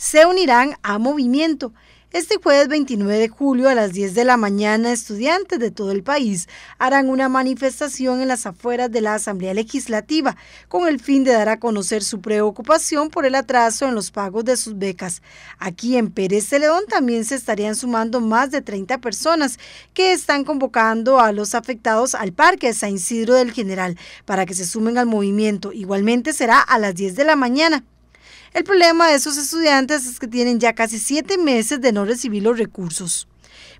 se unirán a Movimiento. Este jueves 29 de julio a las 10 de la mañana, estudiantes de todo el país harán una manifestación en las afueras de la Asamblea Legislativa con el fin de dar a conocer su preocupación por el atraso en los pagos de sus becas. Aquí en Pérez Celedón también se estarían sumando más de 30 personas que están convocando a los afectados al Parque San Isidro del General para que se sumen al movimiento. Igualmente será a las 10 de la mañana. El problema de esos estudiantes es que tienen ya casi siete meses de no recibir los recursos.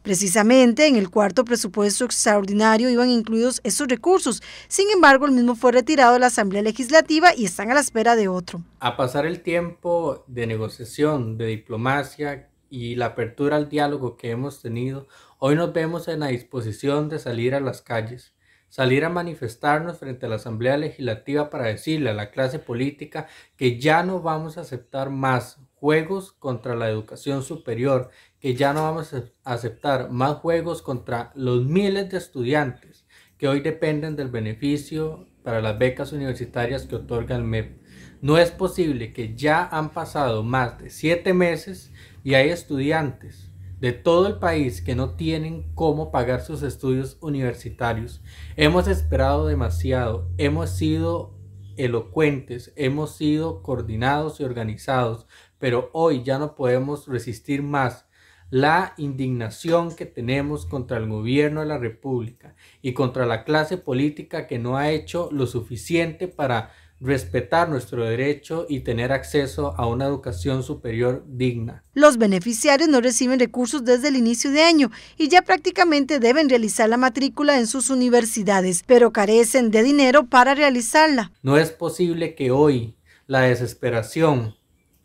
Precisamente en el cuarto presupuesto extraordinario iban incluidos esos recursos. Sin embargo, el mismo fue retirado de la Asamblea Legislativa y están a la espera de otro. A pasar el tiempo de negociación, de diplomacia y la apertura al diálogo que hemos tenido, hoy nos vemos en la disposición de salir a las calles salir a manifestarnos frente a la Asamblea Legislativa para decirle a la clase política que ya no vamos a aceptar más juegos contra la educación superior, que ya no vamos a aceptar más juegos contra los miles de estudiantes que hoy dependen del beneficio para las becas universitarias que otorga el MEP. No es posible que ya han pasado más de siete meses y hay estudiantes de todo el país que no tienen cómo pagar sus estudios universitarios. Hemos esperado demasiado, hemos sido elocuentes, hemos sido coordinados y organizados, pero hoy ya no podemos resistir más la indignación que tenemos contra el gobierno de la República y contra la clase política que no ha hecho lo suficiente para respetar nuestro derecho y tener acceso a una educación superior digna. Los beneficiarios no reciben recursos desde el inicio de año y ya prácticamente deben realizar la matrícula en sus universidades, pero carecen de dinero para realizarla. No es posible que hoy la desesperación,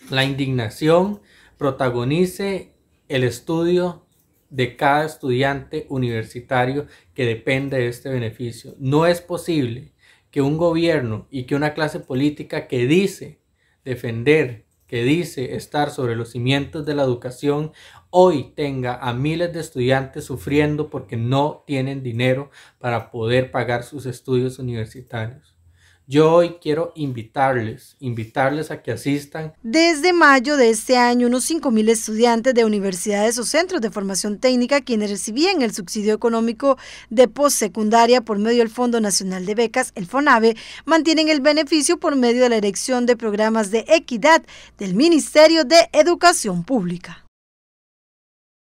la indignación protagonice el estudio de cada estudiante universitario que depende de este beneficio. No es posible que un gobierno y que una clase política que dice defender, que dice estar sobre los cimientos de la educación, hoy tenga a miles de estudiantes sufriendo porque no tienen dinero para poder pagar sus estudios universitarios. Yo hoy quiero invitarles, invitarles a que asistan. Desde mayo de este año, unos 5.000 estudiantes de universidades o centros de formación técnica, quienes recibían el subsidio económico de postsecundaria por medio del Fondo Nacional de Becas, el FONAVE, mantienen el beneficio por medio de la erección de programas de equidad del Ministerio de Educación Pública.